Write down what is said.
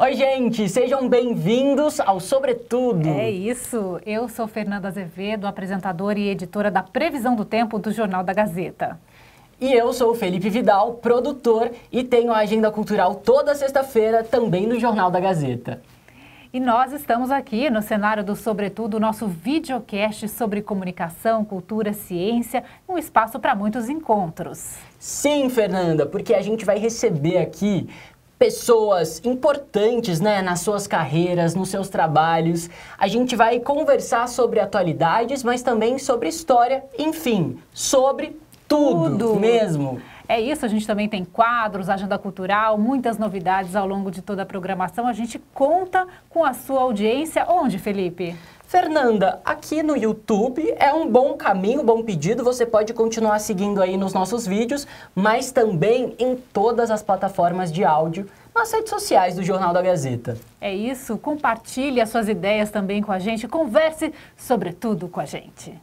Oi, gente, sejam bem-vindos ao Sobretudo. É isso. Eu sou Fernanda Azevedo, apresentadora e editora da Previsão do Tempo do Jornal da Gazeta. E eu sou Felipe Vidal, produtor, e tenho a agenda cultural toda sexta-feira também no Jornal da Gazeta. E nós estamos aqui no cenário do Sobretudo, nosso videocast sobre comunicação, cultura, ciência, um espaço para muitos encontros. Sim, Fernanda, porque a gente vai receber aqui pessoas importantes né, nas suas carreiras, nos seus trabalhos. A gente vai conversar sobre atualidades, mas também sobre história, enfim, sobre tudo, tudo. mesmo. É isso, a gente também tem quadros, agenda cultural, muitas novidades ao longo de toda a programação. A gente conta com a sua audiência. Onde, Felipe? Fernanda, aqui no YouTube é um bom caminho, um bom pedido. Você pode continuar seguindo aí nos nossos vídeos, mas também em todas as plataformas de áudio nas redes sociais do Jornal da Gazeta. É isso, compartilhe as suas ideias também com a gente, converse sobretudo com a gente.